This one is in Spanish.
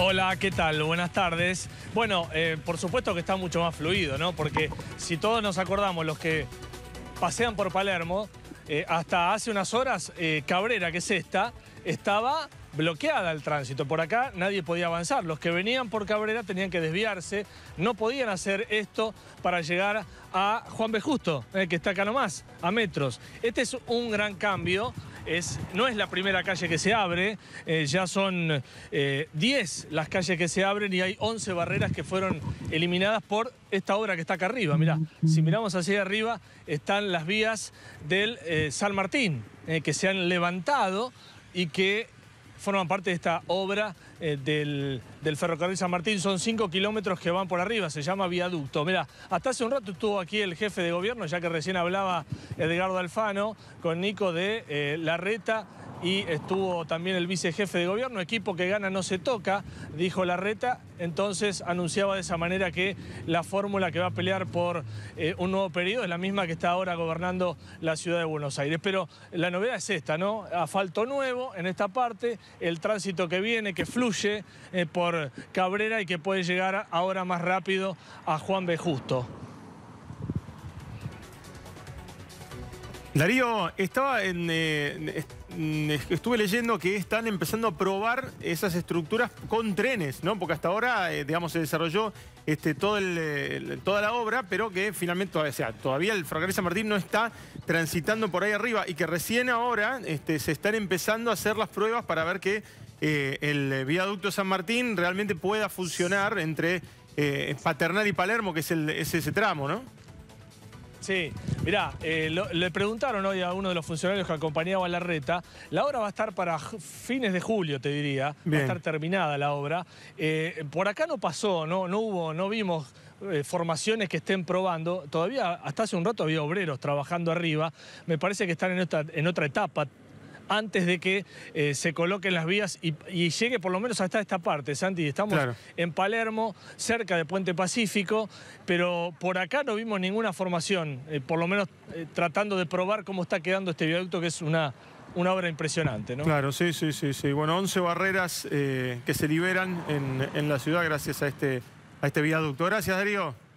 Hola, ¿qué tal? Buenas tardes. Bueno, eh, por supuesto que está mucho más fluido, ¿no? Porque si todos nos acordamos, los que pasean por Palermo, eh, hasta hace unas horas, eh, Cabrera, que es esta, estaba bloqueada el tránsito. Por acá nadie podía avanzar. Los que venían por Cabrera tenían que desviarse. No podían hacer esto para llegar a Juan B. Justo, que está acá nomás, a metros. Este es un gran cambio no es la primera calle que se abre, eh, ya son 10 eh, las calles que se abren y hay 11 barreras que fueron eliminadas por esta obra que está acá arriba. Mirá, si miramos hacia arriba están las vías del eh, San Martín, que se han levantado y que forman parte de esta obra eh, del, ferrocarril San Martín. Son cinco kilómetros que van por arriba, se llama viaducto. Mira, hasta hace un rato estuvo aquí el jefe de gobierno, ya que recién hablaba Edgardo Alfano, con Nico de eh, la Reta y estuvo también el vicejefe de gobierno, equipo que gana no se toca, dijo Larreta, entonces anunciaba de esa manera que la fórmula que va a pelear por eh, un nuevo periodo es la misma que está ahora gobernando la ciudad de Buenos Aires. Pero la novedad es esta, ¿no? Asfalto nuevo en esta parte, el tránsito que viene, que fluye eh, por Cabrera y que puede llegar ahora más rápido a Juan B. Justo. Darío, estaba en, eh, estuve leyendo que están empezando a probar esas estructuras con trenes, ¿no? Porque hasta ahora, eh, digamos, se desarrolló este, todo toda la obra, pero que finalmente, o sea, todavía el Ferrocarril San Martín no está transitando por ahí arriba y que recién ahora este, se están empezando a hacer las pruebas para ver que eh, el viaducto San Martín realmente pueda funcionar entre Paternal y Palermo, que es, es ese tramo, ¿no? Sí, mirá, eh, le preguntaron hoy a uno de los funcionarios que acompañaba a la reta. La obra va a estar para fines de julio, te diría. Va a estar terminada la obra. Eh, por acá no pasó, no, no hubo, no vimos eh, formaciones que estén probando. Todavía, hasta hace un rato había obreros trabajando arriba. Me parece que están en, en otra etapa antes de que eh, se coloquen las vías y, llegue por lo menos hasta esta parte, Santi. Estamos en Palermo, cerca de Puente Pacífico, pero por acá no vimos ninguna formación, eh, por lo menos eh, tratando de probar cómo está quedando este viaducto, que es una, una obra impresionante, ¿no? Claro, sí, sí, sí. sí. Bueno, 11 barreras que se liberan en, la ciudad gracias a este, a este viaducto. Gracias, Darío.